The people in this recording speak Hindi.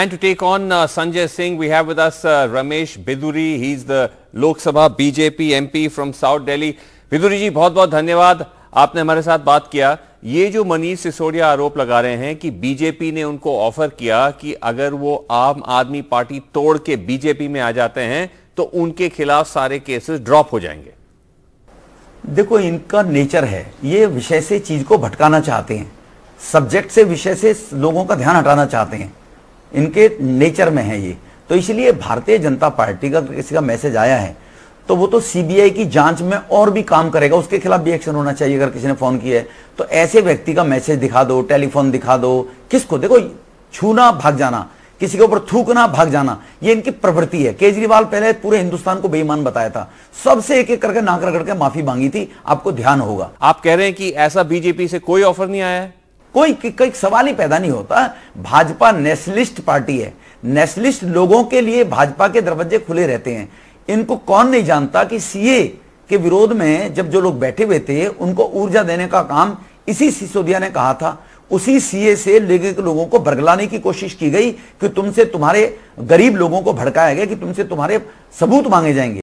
And to take on uh, Sanjay Singh, we have with us uh, Ramesh Biduri. He's the Lok Sabha BJP MP from south Delhi Bidhuri ji बहुत बहुत धन्यवाद आपने हमारे साथ बात किया ये जो मनीष सिसोदिया आरोप लगा रहे हैं कि बीजेपी ने उनको ऑफर किया कि अगर वो आम आदमी पार्टी तोड़ के बीजेपी में आ जाते हैं तो उनके खिलाफ सारे केसेस ड्रॉप हो जाएंगे देखो इनका नेचर है ये विषय से चीज को भटकाना चाहते हैं सब्जेक्ट से विषय से लोगों का ध्यान हटाना चाहते हैं इनके नेचर में है ये तो इसलिए भारतीय जनता पार्टी का तो किसी का मैसेज आया है तो वो तो सीबीआई की जांच में और भी काम करेगा उसके खिलाफ भी एक्शन होना चाहिए अगर किसी ने फोन किया है तो ऐसे व्यक्ति का मैसेज दिखा दो टेलीफोन दिखा दो किसको देखो छूना भाग जाना किसी के ऊपर थूकना भाग जाना ये इनकी प्रवृत्ति है केजरीवाल पहले पूरे हिंदुस्तान को बेईमान बताया था सबसे एक एक करके नाक रगड़ के माफी मांगी थी आपको ध्यान होगा आप कह रहे हैं कि ऐसा बीजेपी से कोई ऑफर नहीं आया है कोई कोई सवाल ही पैदा नहीं होता भाजपा नेशनलिस्ट पार्टी है नेशनलिस्ट लोगों के लिए भाजपा के दरवाजे खुले रहते हैं इनको कौन नहीं जानता कि सीए के विरोध में जब जो लोग बैठे हुए थे उनको ऊर्जा देने का काम इसी सिसोदिया ने कहा था उसी सीए से लेके लोगों को बरगलाने की कोशिश की गई कि तुमसे तुम्हारे गरीब लोगों को भड़काया गया कि तुमसे तुम्हारे सबूत मांगे जाएंगे